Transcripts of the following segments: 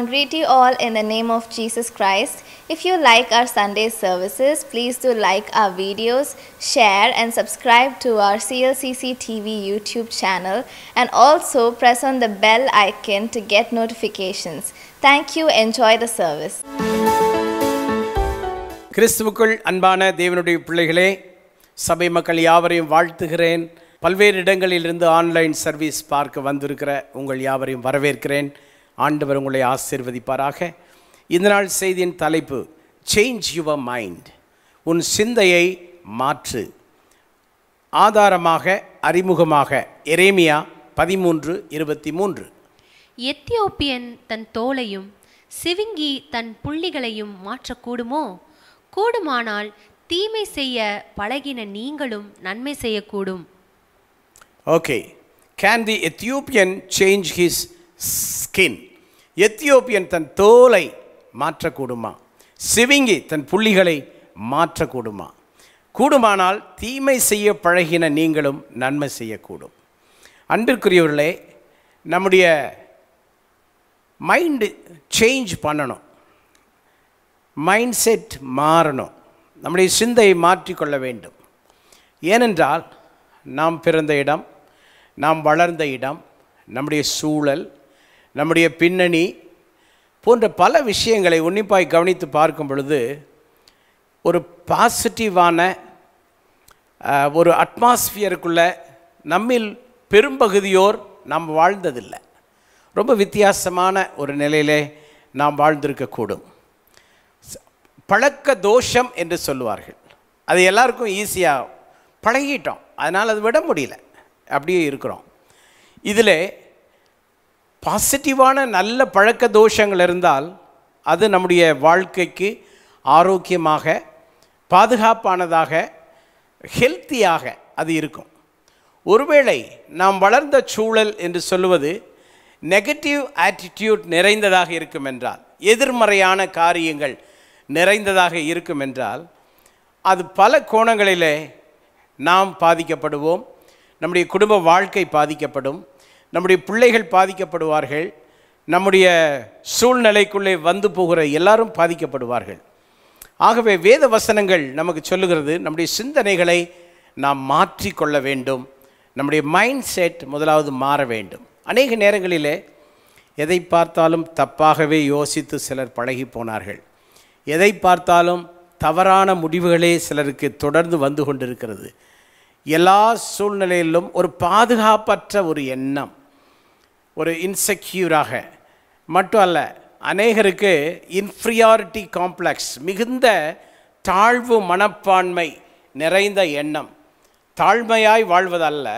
everyone, greet you all in the name of Jesus Christ. If you like our Sunday services, please do like our videos, share and subscribe to our CLCC TV YouTube channel and also press on the bell icon to get notifications. Thank you. Enjoy the service. கிறிஸ்துவுக்குள் அன்பான தேவனுடைய பிள்ளைகளே சபை மக்கள் யாவரையும் வாழ்த்துகிறேன் பல்வேறு இடங்களிலிருந்து ஆன்லைன் சர்வீஸ் பார்க்க வந்திருக்கிற உங்கள் யாவரையும் வரவேற்கிறேன் ஆண்டவர் உங்களை ஆசிர்வதிப்பாராக இந்த நாள் செய்தியின் தலைப்பு சேஞ்ச் யுவர் மைண்ட் உன் சிந்தையை மாற்று ஆதாரமாக அறிமுகமாக எரேமியா பதிமூன்று இருபத்தி மூன்று எத்தியோப்பியன் தன் தோலையும் சிவிங்கி தன் புள்ளிகளையும் மாற்றக்கூடுமோ கூடுமானால் தீமை செய்ய பழகின நீங்களும் நன்மை செய்யக்கூடும் okay can the Ethiopian change his skin Ethiopian தன் தோலை மாற்றக்கூடுமா சிவிங்கி தன் புள்ளிகளை மாற்றக்கூடுமா கூடுமானால் தீமை செய்ய பழகின நீங்களும் நன்மை செய்யக்கூடும் அன்றுக்குரியவர்களே நம்முடைய மைண்டு சேஞ்ச் பண்ணணும் மைண்ட் செட் மாறணும் நம்முடைய சிந்தையை மாற்றிக்கொள்ள வேண்டும் ஏனென்றால் நாம் பிறந்த இடம் நாம் வளர்ந்த இடம் நம்முடைய சூழல் நம்முடைய பின்னணி போன்ற பல விஷயங்களை உன்னிப்பாய் கவனித்து பார்க்கும் பொழுது ஒரு பாசிட்டிவான ஒரு அட்மாஸ்ஃபியருக்குள்ளே நம்மில் பெரும்பகுதியோர் நாம் வாழ்ந்ததில்லை ரொம்ப வித்தியாசமான ஒரு நிலையிலே நாம் வாழ்ந்திருக்கக்கூடும் பழக்க தோஷம் என்று சொல்லுவார்கள் அது எல்லாருக்கும் ஈஸியாக பழகிட்டோம் அதனால் அது விட முடியல அப்படியே இருக்கிறோம் இதில் பாசிட்டிவான நல்ல பழக்க தோஷங்கள் இருந்தால் அது நம்முடைய வாழ்க்கைக்கு ஆரோக்கியமாக பாதுகாப்பானதாக ஹெல்த்தியாக அது இருக்கும் ஒருவேளை நாம் வளர்ந்த சூழல் என்று சொல்லுவது நெகட்டிவ் ஆட்டிடியூட் நிறைந்ததாக இருக்கும் என்றால் எதிர்மறையான காரியங்கள் நிறைந்ததாக இருக்கும் என்றால் அது பல கோணங்களிலே நாம் பாதிக்கப்படுவோம் நம்முடைய குடும்ப வாழ்க்கை பாதிக்கப்படும் நம்முடைய பிள்ளைகள் பாதிக்கப்படுவார்கள் நம்முடைய சூழ்நிலைக்குள்ளே வந்து போகிற எல்லாரும் பாதிக்கப்படுவார்கள் ஆகவே வேத வசனங்கள் நமக்கு சொல்லுகிறது நம்முடைய சிந்தனைகளை நாம் மாற்றிக்கொள்ள வேண்டும் நம்முடைய மைண்ட் செட் முதலாவது மாற வேண்டும் அநேக நேரங்களிலே எதை பார்த்தாலும் தப்பாகவே யோசித்து சிலர் பழகி போனார்கள் எதை பார்த்தாலும் தவறான முடிவுகளே சிலருக்கு தொடர்ந்து வந்து கொண்டிருக்கிறது எல்லா சூழ்நிலையிலும் ஒரு பாதுகாப்பற்ற ஒரு எண்ணம் ஒரு இன்செக்யூராக மட்டும் அல்ல அநேகருக்கு இன்ஃப்ரியாரிட்டி காம்ப்ளெக்ஸ் மிகுந்த தாழ்வு மனப்பான்மை நிறைந்த எண்ணம் தாழ்மையாய் வாழ்வதல்ல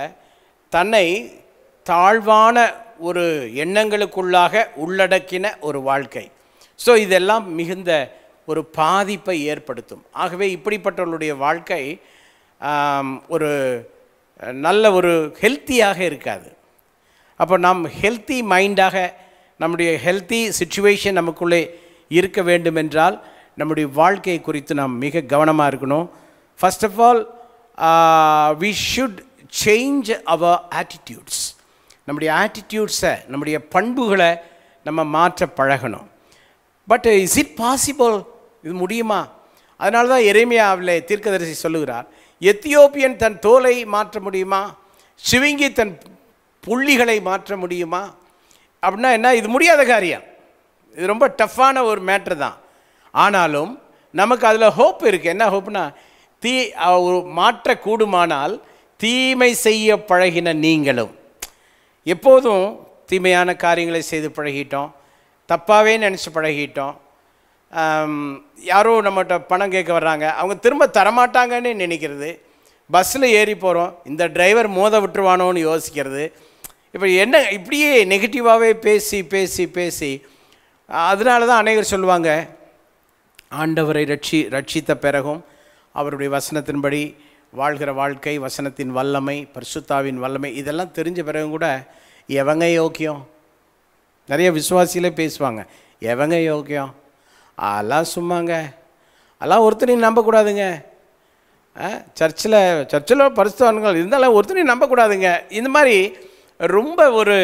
தன்னை தாழ்வான ஒரு எண்ணங்களுக்குள்ளாக உள்ளடக்கின ஒரு வாழ்க்கை ஸோ இதெல்லாம் மிகுந்த ஒரு பாதிப்பை ஏற்படுத்தும் ஆகவே இப்படிப்பட்டவர்களுடைய வாழ்க்கை ஒரு நல்ல ஒரு ஹெல்த்தியாக இருக்காது அப்போ நாம் ஹெல்த்தி மைண்டாக நம்முடைய ஹெல்த்தி சுச்சுவேஷன் நமக்குள்ளே இருக்க வேண்டும் என்றால் நம்முடைய வாழ்க்கையை குறித்து நாம் மிக கவனமாக இருக்கணும் first of all we should change our attitudes நம்முடைய ஆட்டிடியூட்ஸை நம்முடைய பண்புகளை நம்ம மாற்ற பழகணும் பட் இஸ் இட் பாசிபிள் இது முடியுமா அதனால தான் எளிமையாவில் தீர்க்கதரிசி சொல்லுகிறார் எத்தியோப்பியன் தன் தோலை மாற்ற முடியுமா சிவிங்கி தன் புள்ளிகளை மாற்ற முடியுமா அப்படின்னா என்ன இது முடியாத காரியம் இது ரொம்ப டஃப்பான ஒரு மேட்ரு தான் ஆனாலும் நமக்கு அதில் ஹோப் இருக்குது என்ன ஹோப்னா தீ மாற்ற கூடுமானால் தீமை செய்ய பழகின நீங்களும் எப்போதும் தீமையான காரியங்களை செய்து பழகிட்டோம் தப்பாகவே நினச்சி பழகிட்டோம் யாரோ நம்மகிட்ட பணம் கேட்க வர்றாங்க அவங்க திரும்ப தரமாட்டாங்கன்னு நினைக்கிறது பஸ்ஸில் ஏறி போகிறோம் இந்த டிரைவர் மோத விட்டுருவானோன்னு யோசிக்கிறது இப்போ என்ன இப்படியே நெகட்டிவாகவே பேசி பேசி பேசி அதனால தான் அநேகர் சொல்லுவாங்க ஆண்டவரை ரட்சி ரட்சித்த பிறகும் அவருடைய வசனத்தின்படி வாழ்கிற வாழ்க்கை வசனத்தின் வல்லமை பரிசுத்தாவின் வல்லமை இதெல்லாம் தெரிஞ்ச பிறகும் கூட எவங்க யோக்கியம் நிறைய விசுவாசியிலே பேசுவாங்க எவங்க யோக்கியம் அதெல்லாம் சும்மாங்க அதெல்லாம் ஒருத்தரையும் நம்பக்கூடாதுங்க சர்ச்சில் சர்ச்சில் பரிசுத்தவன்கள் இருந்தாலும் ஒருத்தரையும் நம்பக்கூடாதுங்க இந்த மாதிரி ரொம்ப ஒரு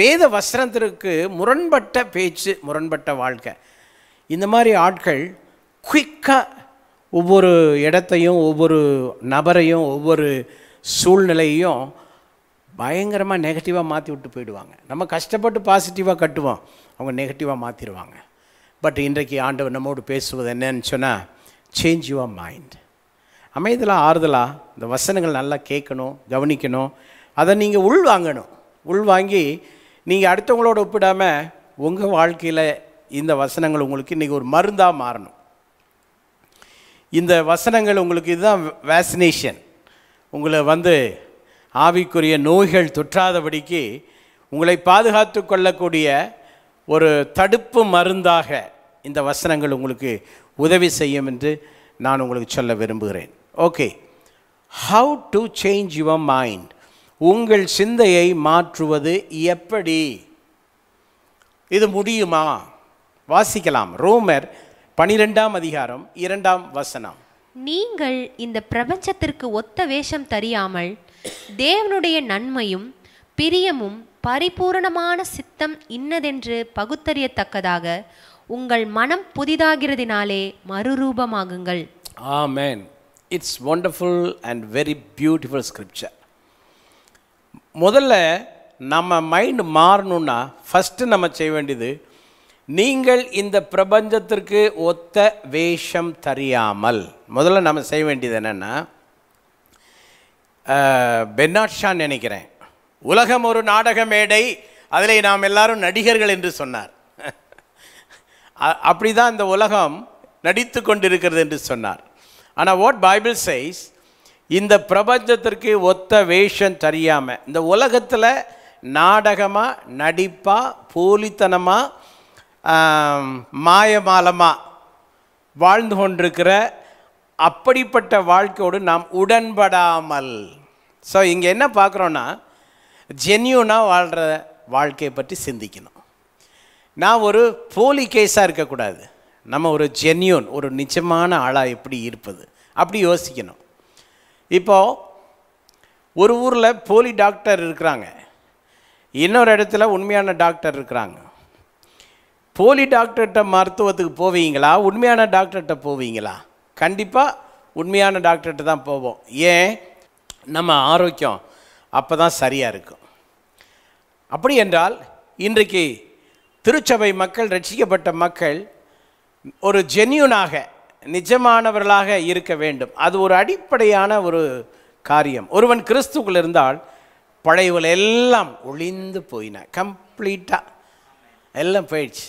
வேத வஸ்திரத்திற்கு முரண்பட்ட பேச்சு முரண்பட்ட வாழ்க்கை இந்த மாதிரி ஆட்கள் குயிக்காக ஒவ்வொரு இடத்தையும் ஒவ்வொரு நபரையும் ஒவ்வொரு சூழ்நிலையும் பயங்கரமாக நெகட்டிவாக மாற்றி விட்டு போயிடுவாங்க நம்ம கஷ்டப்பட்டு பாசிட்டிவாக கட்டுவோம் அவங்க நெகட்டிவாக மாற்றிடுவாங்க பட் இன்றைக்கு ஆண்டவர் நம்மோடு பேசுவது என்னன்னு சொன்னால் சேஞ்ச் யுவர் மைண்ட் அமைதலாக ஆறுதலாக இந்த வசனங்கள் நல்லா கேட்கணும் கவனிக்கணும் அதை நீங்கள் உள் வாங்கணும் உள் வாங்கி நீங்கள் அடுத்தவங்களோட ஒப்பிடாமல் உங்கள் வாழ்க்கையில் இந்த வசனங்கள் உங்களுக்கு இன்றைக்கி ஒரு மருந்தாக மாறணும் இந்த வசனங்கள் உங்களுக்கு இதுதான் வேக்சினேஷன் உங்களை வந்து ஆவிக்குரிய நோய்கள் தொற்றாதபடிக்கு உங்களை பாதுகாத்து கொள்ளக்கூடிய ஒரு தடுப்பு மருந்தாக இந்த வசனங்கள் உங்களுக்கு உதவி செய்யும் என்று நான் உங்களுக்கு சொல்ல விரும்புகிறேன் okay how to change your mind உங்கள் சிந்தையை மாற்றுவது எப்படி இது முடியுமா வாசிக்கலாம் ரோமர் பனிரெண்டாம் அதிகாரம் இரண்டாம் வசனம் நீங்கள் இந்த பிரபஞ்சத்திற்கு ஒத்த வேஷம் தெரியாமல் தேவனுடைய நன்மையும் பிரியமும் பரிபூரணமான சித்தம் இன்னதென்று பகுத்தறியத்தக்கதாக உங்கள் மனம் புதிதாகிறதினாலே மறுரூபமாகுங்கள் amen it's wonderful and very beautiful scripture முதல்ல நம்ம மைண்டு மாறணும்னா ஃபஸ்ட்டு நம்ம செய்ய வேண்டியது நீங்கள் இந்த பிரபஞ்சத்திற்கு ஒத்த வேஷம் தெரியாமல் முதல்ல நம்ம செய்ய வேண்டியது என்னென்னா பென்னாட்ஷா நினைக்கிறேன் உலகம் ஒரு நாடக மேடை அதில் நாம் எல்லாரும் நடிகர்கள் என்று சொன்னார் அப்படி தான் இந்த உலகம் நடித்து கொண்டிருக்கிறது என்று சொன்னார் ஆனால் வாட் பைபிள் சைஸ் இந்த பிரபஞ்சத்திற்கு ஒத்த வேஷம் தெரியாமல் இந்த உலகத்தில் நாடகமாக நடிப்பாக போலித்தனமாக மாயமாலமாக வாழ்ந்து கொண்டிருக்கிற அப்படிப்பட்ட வாழ்க்கையோடு நாம் உடன்படாமல் ஸோ இங்கே என்ன பார்க்குறோன்னா ஜென்யூனாக வாழ்கிற வாழ்க்கையை பற்றி சிந்திக்கணும் நான் ஒரு போலி கேஸாக இருக்கக்கூடாது நம்ம ஒரு ஜென்யூன் ஒரு நிஜமான ஆளாக எப்படி இருப்பது அப்படி யோசிக்கணும் இப்போது ஒரு ஊரில் போலி டாக்டர் இருக்கிறாங்க இன்னொரு இடத்துல உண்மையான டாக்டர் இருக்கிறாங்க போலி டாக்டர்கிட்ட மருத்துவத்துக்கு போவீங்களா உண்மையான டாக்டர்கிட்ட போவீங்களா கண்டிப்பாக உண்மையான டாக்டர்கிட்ட தான் போவோம் ஏன் நம்ம ஆரோக்கியம் அப்போ தான் சரியாக இருக்கும் அப்படி என்றால் இன்றைக்கு திருச்சபை மக்கள் ரட்சிக்கப்பட்ட மக்கள் ஒரு ஜென்யூனாக நிஜமானவர்களாக இருக்க வேண்டும் அது ஒரு அடிப்படையான ஒரு காரியம் ஒருவன் கிறிஸ்துக்குள் இருந்தால் பழையவள் எல்லாம் ஒளிந்து போயின கம்ப்ளீட்டாக எல்லாம் போயிடுச்சு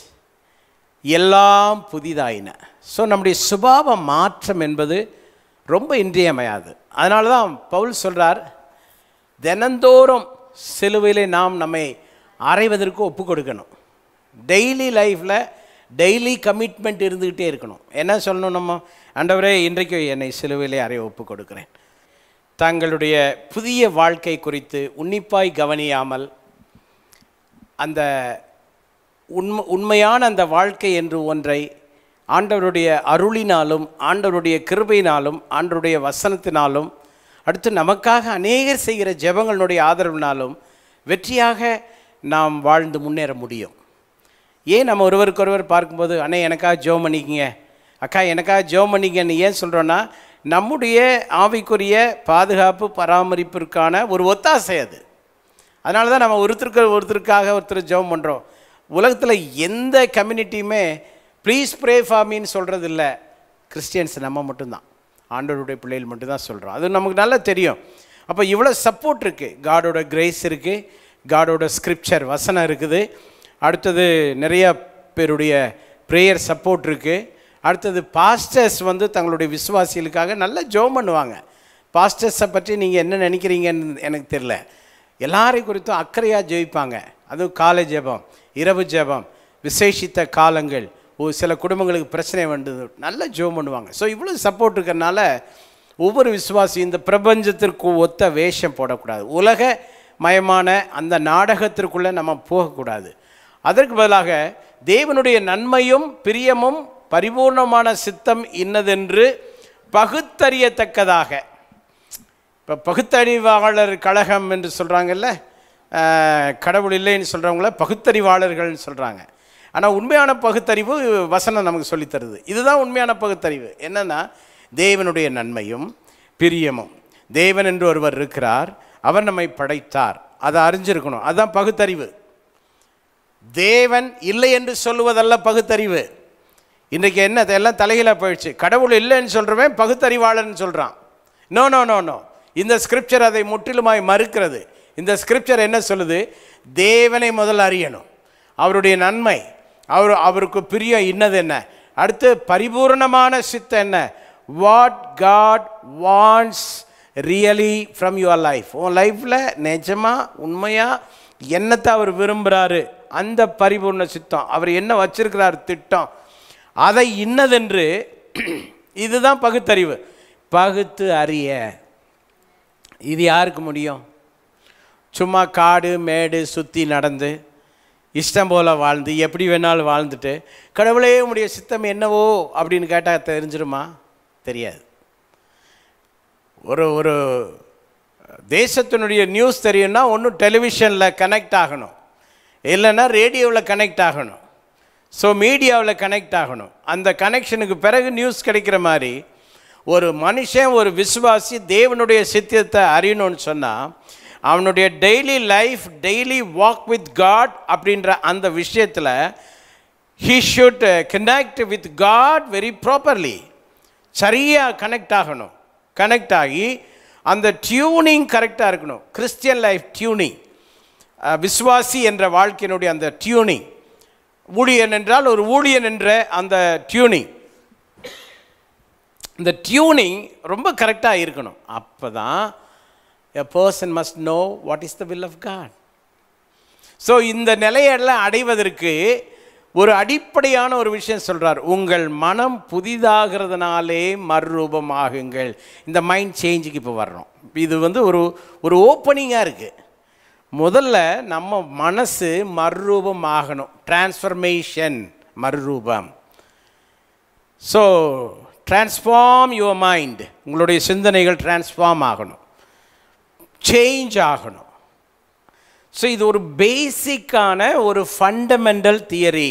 எல்லாம் புதிதாயின ஸோ நம்முடைய சுபாவ மாற்றம் என்பது ரொம்ப இன்றியமையாது அதனால தான் பவுல் சொல்கிறார் தினந்தோறும் சிலுவையிலே நாம் நம்மை அறைவதற்கு ஒப்பு கொடுக்கணும் டெய்லி லைஃப்பில் டெய்லி கமிட்மெண்ட் இருந்துக்கிட்டே இருக்கணும் என்ன சொல்லணும் நம்ம ஆண்டவரே இன்றைக்கு என்னை சிலுவையிலே அறைய ஒப்பு கொடுக்குறேன் தங்களுடைய புதிய வாழ்க்கை குறித்து உன்னிப்பாய் கவனியாமல் அந்த உண்மை உண்மையான அந்த வாழ்க்கை என்று ஒன்றை ஆண்டவருடைய அருளினாலும் ஆண்டவருடைய கிருபையினாலும் ஆண்டருடைய வசனத்தினாலும் அடுத்து நமக்காக அநேகர் செய்கிற ஜெபங்களுடைய ஆதரவினாலும் வெற்றியாக நாம் வாழ்ந்து முன்னேற முடியும் ஏன் நம்ம ஒருவருக்கொருவர் பார்க்கும்போது அண்ணே எனக்காக ஜோம் பண்ணிக்கிங்க அக்கா எனக்காக ஜோம் பண்ணிக்கன்னு ஏன் சொல்கிறோன்னா நம்முடைய ஆவிக்குரிய பாதுகாப்பு பராமரிப்பிற்கான ஒரு ஒத்தாசை அது அதனால தான் நம்ம ஒருத்தருக்கு ஒருத்தருக்காக ஒருத்தர் ஜெபம் பண்ணுறோம் உலகத்தில் எந்த கம்யூனிட்டியுமே ப்ளீஸ் ப்ரே ஃபார்மின்னு சொல்கிறது இல்லை கிறிஸ்டியன்ஸ் நம்ம மட்டும்தான் ஆண்டோருடைய பிள்ளைகள் மட்டும்தான் சொல்கிறோம் அது நமக்கு நல்லா தெரியும் அப்போ இவ்வளோ சப்போர்ட் இருக்குது காடோட கிரேஸ் இருக்குது காடோட ஸ்கிரிப்சர் வசனம் இருக்குது அடுத்தது நிறைய பேருடைய ப்ரேயர் சப்போர்ட் இருக்குது அடுத்தது பாஸ்டர்ஸ் வந்து தங்களுடைய விசுவாசிகளுக்காக நல்லா ஜோம் பண்ணுவாங்க பாஸ்டர்ஸை பற்றி நீங்கள் என்ன நினைக்கிறீங்கன்னு எனக்கு தெரில எல்லாரையும் குறித்தும் அக்கறையாக ஜெயிப்பாங்க அதுவும் காலை ஜெபம் இரவு ஜெபம் விசேஷித்த காலங்கள் ஒரு சில குடும்பங்களுக்கு பிரச்சனை வந்தது நல்லா ஜோம் பண்ணுவாங்க ஸோ இவ்வளோ சப்போர்ட் இருக்கிறனால ஒவ்வொரு விசுவாசியும் இந்த பிரபஞ்சத்திற்கு ஒத்த வேஷம் போடக்கூடாது உலக மயமான அந்த நாடகத்திற்குள்ளே நம்ம போகக்கூடாது அதற்கு பதிலாக தேவனுடைய நன்மையும் பிரியமும் பரிபூர்ணமான சித்தம் இன்னதென்று பகுத்தறியத்தக்கதாக இப்போ பகுத்தறிவாளர் கழகம் என்று சொல்கிறாங்கல்ல கடவுள் இல்லைன்னு சொல்கிறவங்கள பகுத்தறிவாளர்கள்னு சொல்கிறாங்க ஆனால் உண்மையான பகுத்தறிவு வசனம் நமக்கு சொல்லித்தருது இதுதான் உண்மையான பகுத்தறிவு என்னென்னா தேவனுடைய நன்மையும் பிரியமும் தேவன் என்று ஒருவர் இருக்கிறார் அவர் நம்மை படைத்தார் அதை அறிஞ்சிருக்கணும் அதுதான் பகுத்தறிவு தேவன் இல்லை என்று சொல்லுவதல்ல பகுத்தறிவு இன்றைக்கு என்ன அதெல்லாம் தலைகீழாக போயிடுச்சு கடவுள் இல்லைன்னு சொல்கிறவன் பகுத்தறிவாளன்னு சொல்கிறான் நோ நோ நோ நோ இந்த ஸ்கிரிப்சர் அதை முற்றிலுமாய் மறுக்கிறது இந்த ஸ்கிரிப்சர் என்ன சொல்லுது தேவனை முதல் அறியணும் அவருடைய நன்மை அவர் அவருக்கு பிரியம் இன்னது என்ன அடுத்து பரிபூர்ணமான சித்தம் என்ன what God wants really from your life உன் லைஃப்பில் நிஜமாக உண்மையாக என்னத்தை அவர் விரும்புகிறாரு அந்த பரிபூர்ண சித்தம் அவர் என்ன வச்சிருக்கிறார் திட்டம் அதை இன்னதென்று இதுதான் பகுத்தறிவு பகுத்து அறிய இது யாருக்கு முடியும் சும்மா காடு மேடு சுற்றி நடந்து இஷ்டம் போல் வாழ்ந்து எப்படி வேணாலும் வாழ்ந்துட்டு கடவுளே உடைய சித்தம் என்னவோ அப்படின்னு கேட்டால் தெரிஞ்சிருமா தெரியாது ஒரு ஒரு தேசத்தினுடைய நியூஸ் தெரியும்னா ஒன்றும் டெலிவிஷனில் கனெக்ட் ஆகணும் இல்லைன்னா ரேடியோவில் கனெக்ட் ஆகணும் ஸோ மீடியாவில் கனெக்ட் ஆகணும் அந்த கனெக்ஷனுக்கு பிறகு நியூஸ் கிடைக்கிற மாதிரி ஒரு மனுஷன் ஒரு விசுவாசி தேவனுடைய சித்தியத்தை அறியணும்னு சொன்னால் அவனுடைய daily life daily walk with God அப்படின்ற அந்த விஷயத்தில் he should connect with God very properly சரியாக கனெக்ட் ஆகணும் கனெக்ட் ஆகி அந்த டியூனிங் கரெக்டாக இருக்கணும் கிறிஸ்டியன் லைஃப் டியூனிங் விஸ்வாசி என்ற வாழ்க்கையினுடைய அந்த டியூனிங் ஊழியன் என்றால் ஒரு ஊழியன் என்ற அந்த டியூனிங் இந்த டியூனிங் ரொம்ப கரெக்டாக இருக்கணும் அப்போ தான் a person must know what is the will of God so இந்த நிலையெல்லாம் அடைவதற்கு ஒரு அடிப்படையான ஒரு விஷயம் சொல்கிறார் உங்கள் மனம் புதிதாகிறதுனாலே மறுரூபமாகுங்கள் இந்த மைண்ட் சேஞ்சுக்கு இப்போ வர்றோம் இது வந்து ஒரு ஒரு ஓப்பனிங்காக இருக்குது முதல்ல நம்ம மனசு மறுரூபமாகணும் ஆகணும் டிரான்ஸ்ஃபர்மேஷன் மறுரூபம் ஸோ டிரான்ஸ்ஃபார்ம் யுவர் மைண்ட் உங்களுடைய சிந்தனைகள் டிரான்ஸ்ஃபார்ம் ஆகணும் சேஞ்ச் ஆகணும் ஸோ இது ஒரு பேசிக்கான ஒரு ஃபண்டமெண்டல் தியரி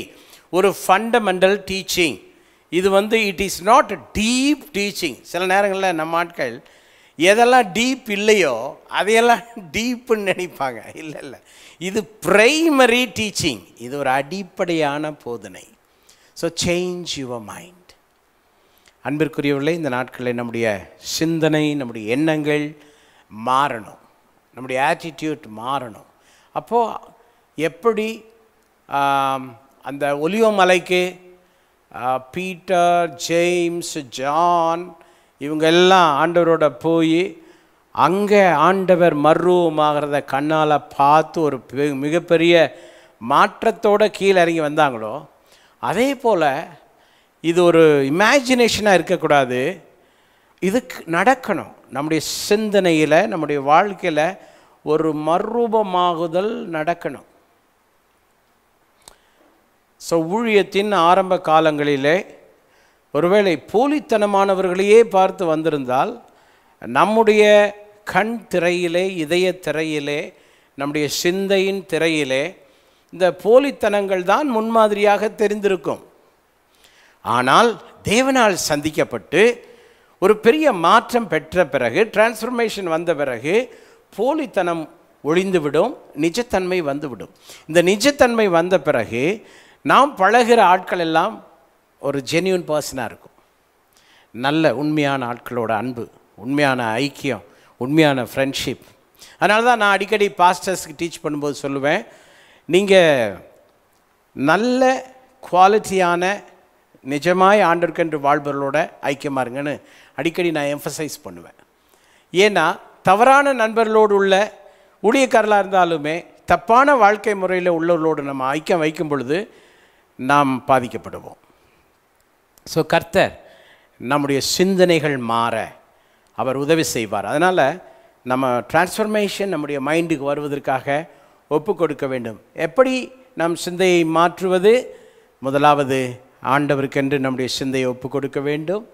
ஒரு ஃபண்டமெண்டல் டீச்சிங் இது வந்து it is not deep teaching சில நேரங்களில் நம்ம ஆட்கள் எதெல்லாம் டீப் இல்லையோ அதையெல்லாம் டீப்புன்னு நினைப்பாங்க இல்லை இல்லை இது பிரைமரி டீச்சிங் இது ஒரு அடிப்படையான போதனை ஸோ சேஞ்ச் யுவர் மைண்ட் அன்பிற்குரியவர்களே இந்த நாட்களில் நம்முடைய சிந்தனை நம்முடைய எண்ணங்கள் மாறணும் நம்முடைய ஆட்டிடியூட் மாறணும் அப்போது எப்படி அந்த ஒலியோ மலைக்கு பீட்டர் ஜேம்ஸ் ஜான் இவங்க எல்லாம் ஆண்டவரோட போய் அங்கே ஆண்டவர் மர்வமாகிறத கண்ணால் பார்த்து ஒரு மிகப்பெரிய மாற்றத்தோட கீழே இறங்கி வந்தாங்களோ அதே போல் இது ஒரு இமேஜினேஷனாக இருக்கக்கூடாது இதுக்கு நடக்கணும் நம்முடைய சிந்தனையில் நம்முடைய வாழ்க்கையில் ஒரு மறுரூபமாகுதல் நடக்கணும் ஸோ ஊழியத்தின் ஆரம்ப காலங்களிலே ஒருவேளை போலித்தனமானவர்களையே பார்த்து வந்திருந்தால் நம்முடைய கண் திரையிலே இதய திரையிலே நம்முடைய சிந்தையின் திரையிலே இந்த போலித்தனங்கள் தான் முன்மாதிரியாக தெரிந்திருக்கும் ஆனால் தேவனால் சந்திக்கப்பட்டு ஒரு பெரிய மாற்றம் பெற்ற பிறகு டிரான்ஸ்ஃபர்மேஷன் வந்த பிறகு போலித்தனம் ஒழிந்துவிடும் நிஜத்தன்மை வந்துவிடும் இந்த நிஜத்தன்மை வந்த பிறகு நாம் பழகிற ஆட்கள் எல்லாம் ஒரு ஜென்யூன் பர்சனாக இருக்கும் நல்ல உண்மையான ஆட்களோட அன்பு உண்மையான ஐக்கியம் உண்மையான ஃப்ரெண்ட்ஷிப் அதனால தான் நான் அடிக்கடி பாஸ்டர்ஸ்க்கு டீச் பண்ணும்போது சொல்லுவேன் நீங்கள் நல்ல குவாலிட்டியான நிஜமாய் ஆண்டற்கென்று வாழ்பவர்களோட ஐக்கியமாக இருங்கன்னு அடிக்கடி நான் எம்ஃபசைஸ் பண்ணுவேன் ஏன்னா தவறான நண்பர்களோடு உள்ள ஊழியக்காரலாக இருந்தாலுமே தப்பான வாழ்க்கை முறையில் உள்ளவர்களோடு நம்ம ஐக்கியம் வைக்கும் பொழுது நாம் பாதிக்கப்படுவோம் ஸோ கர்த்தர் நம்முடைய சிந்தனைகள் மாற அவர் உதவி செய்வார் அதனால் நம்ம டிரான்ஸ்ஃபர்மேஷன் நம்முடைய மைண்டுக்கு வருவதற்காக ஒப்பு கொடுக்க வேண்டும் எப்படி நம் சிந்தையை மாற்றுவது முதலாவது ஆண்டவருக்கென்று நம்முடைய சிந்தையை ஒப்பு கொடுக்க வேண்டும்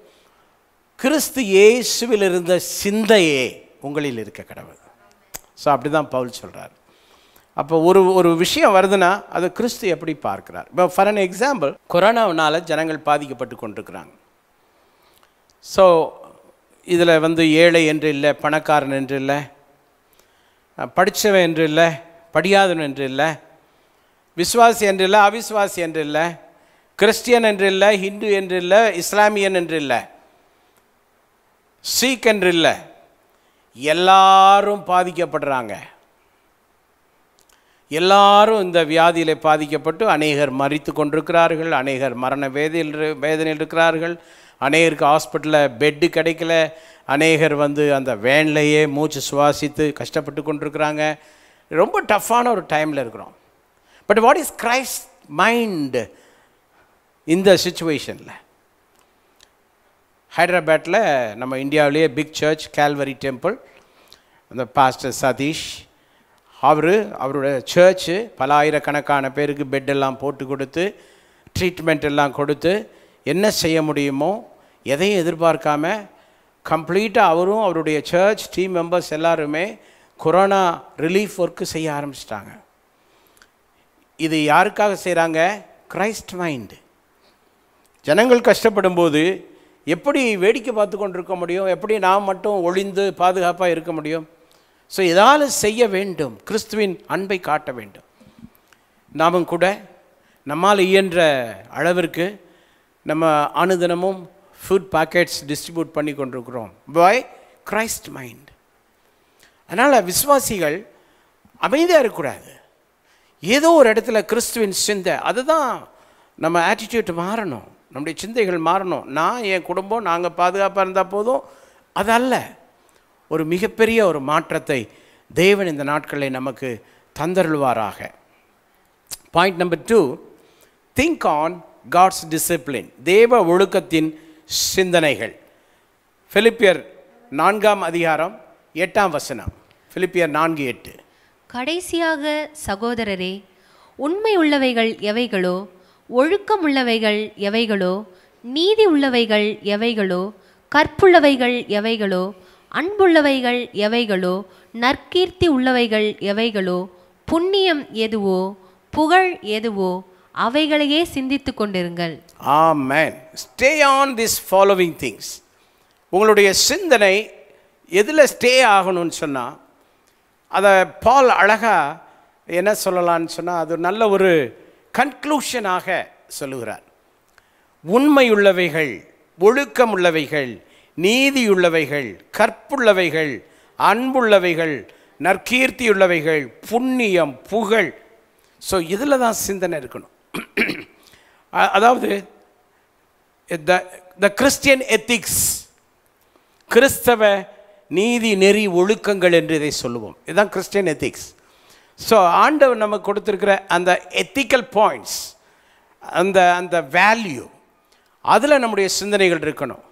கிறிஸ்து இயேசுவில் இருந்த சிந்தையே உங்களில் இருக்க கடவுள் ஸோ அப்படி தான் பவுல் சொல்கிறார் அப்போ ஒரு ஒரு விஷயம் வருதுன்னா அதை கிறிஸ்து எப்படி பார்க்குறார் இப்போ ஃபார் அன் எக்ஸாம்பிள் கொரோனாவினால் ஜனங்கள் பாதிக்கப்பட்டு கொண்டிருக்கிறாங்க ஸோ இதில் வந்து ஏழை என்று இல்லை பணக்காரன் என்று இல்லை படித்தவன் என்று இல்லை படியாதவன் என்று இல்லை விஸ்வாசி என்று இல்லை அவிஸ்வாசி என்று இல்லை கிறிஸ்டியன் என்று இல்லை ஹிந்து என்று இல்லை இஸ்லாமியன் என்று இல்லை சீக் என்று இல்லை எல்லாரும் பாதிக்கப்படுறாங்க எல்லாரும் இந்த வியாதியில் பாதிக்கப்பட்டு அநேகர் மறித்து கொண்டிருக்கிறார்கள் அநேகர் மரண வேதையில் வேதனையில் இருக்கிறார்கள் அநேகருக்கு ஹாஸ்பிட்டலில் பெட்டு கிடைக்கல அநேகர் வந்து அந்த வேன்லேயே மூச்சு சுவாசித்து கஷ்டப்பட்டு கொண்டிருக்கிறாங்க ரொம்ப டஃப்பான ஒரு டைமில் இருக்கிறோம் but what is Christ mind இந்த சுச்சுவேஷனில் ஹைதராபாத்தில் நம்ம இந்தியாவிலேயே பிக் சர்ச் கேல்வரி டெம்பிள் அந்த பாஸ்டர் சதீஷ் அவர் அவரோட சர்ச்சு பல ஆயிரக்கணக்கான பேருக்கு பெட்டெல்லாம் போட்டு கொடுத்து ட்ரீட்மெண்ட் எல்லாம் கொடுத்து என்ன செய்ய முடியுமோ எதையும் எதிர்பார்க்காம கம்ப்ளீட்டாக அவரும் அவருடைய சர்ச் டீம் மெம்பர்ஸ் எல்லாருமே கொரோனா ரிலீஃப் ஒர்க்கு செய்ய ஆரம்பிச்சிட்டாங்க இது யாருக்காக செய்கிறாங்க கிரைஸ்ட் மைண்டு ஜனங்கள் கஷ்டப்படும் போது எப்படி வேடிக்கை பார்த்து கொண்டிருக்க முடியும் எப்படி நாம் மட்டும் ஒளிந்து பாதுகாப்பாக இருக்க முடியும் ஸோ இதால் செய்ய வேண்டும் கிறிஸ்துவின் அன்பை காட்ட வேண்டும் நாமும் கூட நம்மால் இயன்ற அளவிற்கு நம்ம அனுதினமும் ஃபுட் பாக்கெட்ஸ் டிஸ்ட்ரிபியூட் பண்ணி கொண்டிருக்கிறோம் பாய் கிரைஸ்ட் மைண்ட் அதனால் விஸ்வாசிகள் அமைதியாக இருக்கக்கூடாது ஏதோ ஒரு இடத்துல கிறிஸ்துவின் சிந்தை அதுதான் நம்ம ஆட்டிடியூட் மாறணும் நம்முடைய சிந்தைகள் மாறணும் நான் என் குடும்பம் நாங்கள் பாதுகாப்பாக இருந்தால் போதும் அது அல்ல ஒரு மிகப்பெரிய ஒரு மாற்றத்தை தேவன் இந்த நாட்களை நமக்கு தந்தருள்வாராக point number two think on God's discipline தேவ ஒழுக்கத்தின் சிந்தனைகள் பிலிப்பியர் நான்காம் அதிகாரம் எட்டாம் வசனம் பிலிப்பியர் நான்கு எட்டு கடைசியாக சகோதரரே உண்மை உள்ளவைகள் எவைகளோ ஒழுக்கமுள்ளவைகள் எவைகளோ நீதி உள்ளவைகள் எவைகளோ கற்புள்ளவைகள் எவைகளோ அன்புள்ளவைகள் எவைகளோ நற்கீர்த்தி உள்ளவைகள் எவைகளோ புண்ணியம் எதுவோ புகழ் எதுவோ அவைகளையே சிந்தித்து கொண்டிருங்கள் amen stay on this following things உங்களுடைய சிந்தனை எதில் ஸ்டே ஆகணும்னு சொன்னால் அதை பால் அழகாக என்ன சொல்லலான்னு சொன்னால் அது நல்ல ஒரு கன்க்ளூஷனாக சொல்லுகிறார் உண்மையுள்ளவைகள் ஒழுக்கம் உள்ளவைகள் நீதியுள்ளவைகள் கற்புள்ளவைகள் அன்புள்ளவைகள் நற்கீர்த்தியுள்ளவைகள் புண்ணியம் புகழ் ஸோ இதில் தான் சிந்தனை இருக்கணும் அதாவது த த கிறிஸ்டியன் எத்திக்ஸ் கிறிஸ்தவ நீதி நெறி ஒழுக்கங்கள் என்று இதை சொல்லுவோம் இதுதான் கிறிஸ்டியன் எத்திக்ஸ் ஸோ ஆண்டவர் நமக்கு கொடுத்துருக்கிற அந்த எத்திக்கல் பாயிண்ட்ஸ் அந்த அந்த வேல்யூ அதில் நம்முடைய சிந்தனைகள் இருக்கணும்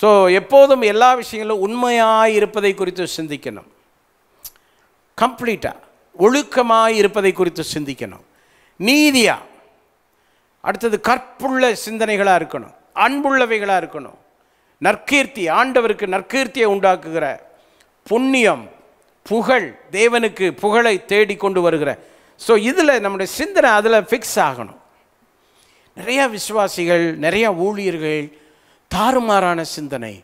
ஸோ எப்போதும் எல்லா விஷயங்களும் உண்மையாக இருப்பதை குறித்து சிந்திக்கணும் கம்ப்ளீட்டாக ஒழுக்கமாக இருப்பதை குறித்து சிந்திக்கணும் நீதியாக அடுத்தது கற்புள்ள சிந்தனைகளாக இருக்கணும் அன்புள்ளவைகளாக இருக்கணும் நற்கீர்த்தி ஆண்டவருக்கு நற்கீர்த்தியை உண்டாக்குகிற புண்ணியம் புகழ் தேவனுக்கு புகழை தேடி கொண்டு வருகிற ஸோ இதில் நம்முடைய சிந்தனை அதில் ஃபிக்ஸ் ஆகணும் நிறையா விசுவாசிகள் நிறையா ஊழியர்கள் தாறுமாறான சிந்தனை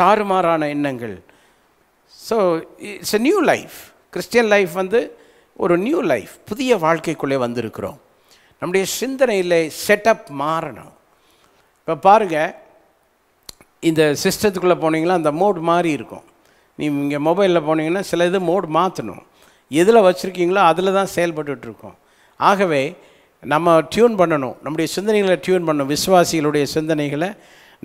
தாறுமாறான எண்ணங்கள் so it's a new life Christian life வந்து ஒரு நியூ லைஃப் புதிய வாழ்க்கைக்குள்ளே வந்திருக்கிறோம் நம்முடைய சிந்தனையில் செட்டப் மாறணும் இப்போ பாருங்கள் இந்த சிஸ்டத்துக்குள்ளே போனீங்கன்னா அந்த மோட் மாறி இருக்கும் நீ இங்கே மொபைலில் போனீங்கன்னா சில இது மோடு மாற்றணும் எதில் வச்சுருக்கீங்களோ அதில் தான் செயல்பட்டுருக்கோம் ஆகவே நம்ம டியூன் பண்ணணும் நம்முடைய சிந்தனைகளை டியூன் பண்ணணும் விசுவாசிகளுடைய சிந்தனைகளை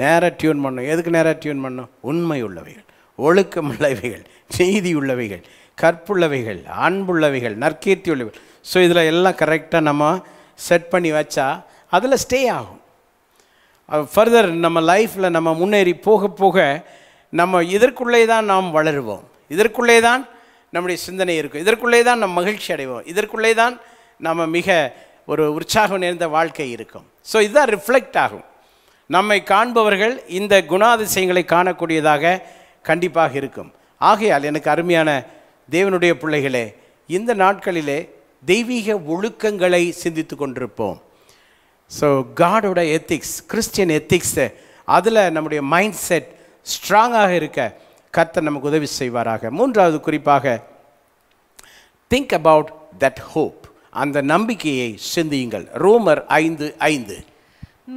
நேராக டியூன் பண்ணணும் எதுக்கு நேராக டியூன் பண்ணணும் உண்மை உள்ளவைகள் ஒழுக்கம் உள்ளவைகள் செய்தி உள்ளவைகள் கற்புள்ளவைகள் அன்புள்ளவைகள் நற்கீர்த்தி உள்ளவைகள் ஸோ இதில் எல்லாம் கரெக்டாக நம்ம செட் பண்ணி வச்சா அதில் ஸ்டே ஆகும் ஃபர்தர் நம்ம லைஃப்பில் நம்ம முன்னேறி போக போக நம்ம இதற்குள்ளே தான் நாம் வளருவோம் இதற்குள்ளே தான் நம்முடைய சிந்தனை இருக்கும் இதற்குள்ளே தான் நம் மகிழ்ச்சி அடைவோம் இதற்குள்ளே தான் நம்ம மிக ஒரு உற்சாகம் நிறைந்த வாழ்க்கை இருக்கும் ஸோ இதுதான் ரிஃப்ளெக்ட் ஆகும் நம்மை காண்பவர்கள் இந்த குணாதிசயங்களை காணக்கூடியதாக கண்டிப்பாக இருக்கும் ஆகையால் எனக்கு அருமையான தேவனுடைய பிள்ளைகளே இந்த நாட்களிலே தெய்வீக ஒழுக்கங்களை சிந்தித்து கொண்டிருப்போம் ஸோ காடோட எத்திக்ஸ் கிறிஸ்டியன் எத்திக்ஸு அதில் நம்முடைய மைண்ட் செட் ஸ்ட்ராங்காக இருக்க கர்த்தர் நமக்கு உதவி செய்வாராக மூன்றாவது குறிப்பாக திங்க் அபவுட் தட் ஹோப் அந்த நம்பிக்கையை சிந்தியுங்கள் ரோமர் ஐந்து ஐந்து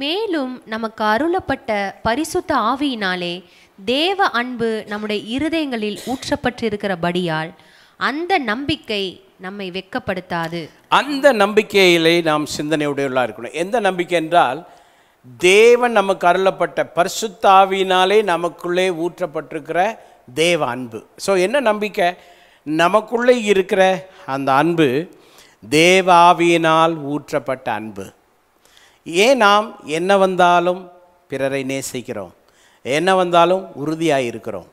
மேலும் நமக்கு அருளப்பட்ட பரிசுத்த ஆவியினாலே தேவ அன்பு நம்முடைய இருதயங்களில் ஊற்றப்பட்டிருக்கிறபடியால் அந்த நம்பிக்கை நம்மை வெக்கப்படுத்தாது அந்த நம்பிக்கையிலே நாம் உடையவர்களாக இருக்கணும் எந்த நம்பிக்கை என்றால் தேவன் நமக்கு அருளப்பட்ட பரிசுத்தாவினாலே நமக்குள்ளே ஊற்றப்பட்டிருக்கிற தேவ அன்பு ஸோ என்ன நம்பிக்கை நமக்குள்ளே இருக்கிற அந்த அன்பு தேவாவியினால் ஊற்றப்பட்ட அன்பு ஏன் நாம் என்ன வந்தாலும் பிறரை நேசிக்கிறோம் என்ன வந்தாலும் உறுதியாக இருக்கிறோம்